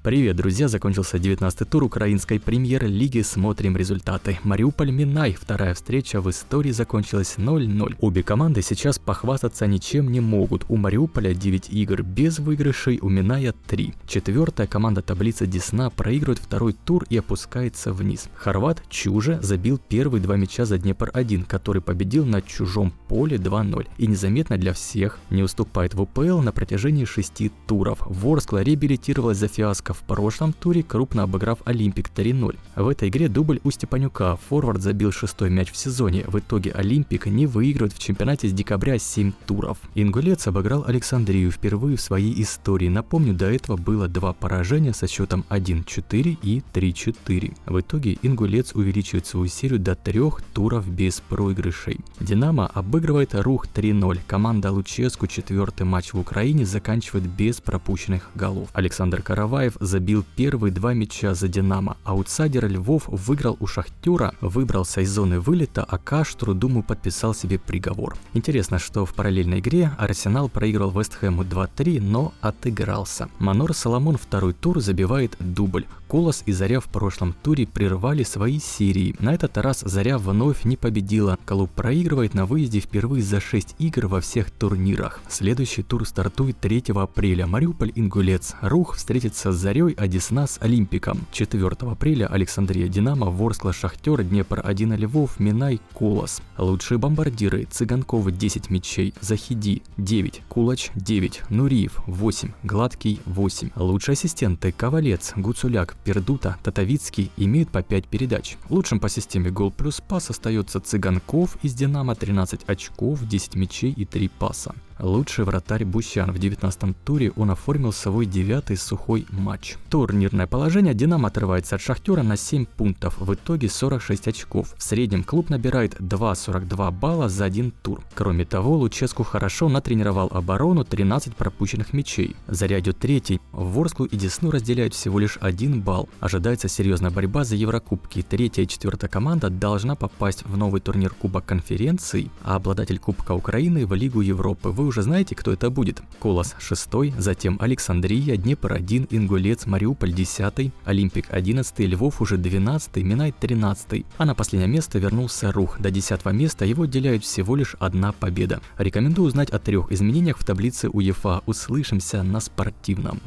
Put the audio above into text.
Привет, друзья! Закончился 19-й тур украинской премьер-лиги. Смотрим результаты. Мариуполь-Минай. Вторая встреча в истории закончилась 0-0. Обе команды сейчас похвастаться ничем не могут. У Мариуполя 9 игр без выигрышей, у Миная 3. Четвертая команда таблицы Десна проигрывает второй тур и опускается вниз. Хорват Чуже забил первые два мяча за Днепр-1, который победил на чужом поле 2-0. И незаметно для всех не уступает в УПЛ на протяжении 6 туров. Ворскла реабилитировалась за фиаско Степанюка в прошлом туре, крупно обыграв Олимпик 3-0. В этой игре дубль у Степанюка. Форвард забил шестой мяч в сезоне. В итоге Олимпик не выигрывает в чемпионате с декабря 7 туров. Ингулец обыграл Александрию впервые в своей истории. Напомню, до этого было два поражения со счетом 1-4 и 3-4. В итоге Ингулец увеличивает свою серию до трех туров без проигрышей. «Динамо» обыгрывает «Рух» 3-0. Команда Луческу четвертый матч в Украине заканчивает без пропущенных голов. Александр Караваев забил первые два мяча за «Динамо». Аутсайдер Львов выиграл у «Шахтера», выбрался из зоны вылета, а Каш думаю, подписал себе приговор. Интересно, что в параллельной игре Арсенал проиграл Вестхэму 2-3, но отыгрался. Манор Соломон второй тур забивает дубль. Колос и Заря в прошлом туре прервали свои серии. На этот раз Заря вновь не победила. Клуб проигрывает на выезде впервые за 6 игр во всех турнирах. Следующий тур стартует 3 апреля. Мариуполь Ингулец. Рух встретится с «Зарей», «Одесна» с «Олимпиком». 4 апреля Александрия «Динамо», «Ворскла», «Шахтер», «Днепр-1», «Львов», «Минай», «Колос». Лучшие бомбардиры Цыганкова 10 мячей, Захиди 9, Кулач 9, Нуриев 8, Гладкий 8. Лучшие ассистенты Ковалец, Гуцуляк, Пердута, Татовицкий имеют по 5 передач. Лучшим по системе гол плюс пас остается Цыганков из «Динамо» 13 очков, 10 мячей и 3 паса. Лучший вратарь Бусян. В 19 туре он оформил свой девятый сухой матч. Турнирное положение «Динамо» отрывается от «Шахтера» на 7 пунктов, в итоге 46 очков. В среднем клуб набирает 2,42 балла за один тур. Кроме того, Луческу хорошо натренировал оборону 13 пропущенных мячей. Зарядю третий. Ворскую и Десну разделяют всего лишь один балл. Ожидается серьезная борьба за Еврокубки. Третья и четвертая команда должна попасть в новый турнир Кубок конференций, а обладатель Кубка Украины в Лигу Европы. Вы уже знаете, кто это будет. Колос 6, затем Александрия, Днепр Днепродин, Ингулец, Мариуполь 10, Олимпик 11, Львов уже 12, Минай 13. А на последнее место вернулся Рух. До 10 места его отделяет всего лишь одна победа. Рекомендую узнать о трех изменениях в таблице УЕФА. Услышимся на спортивном.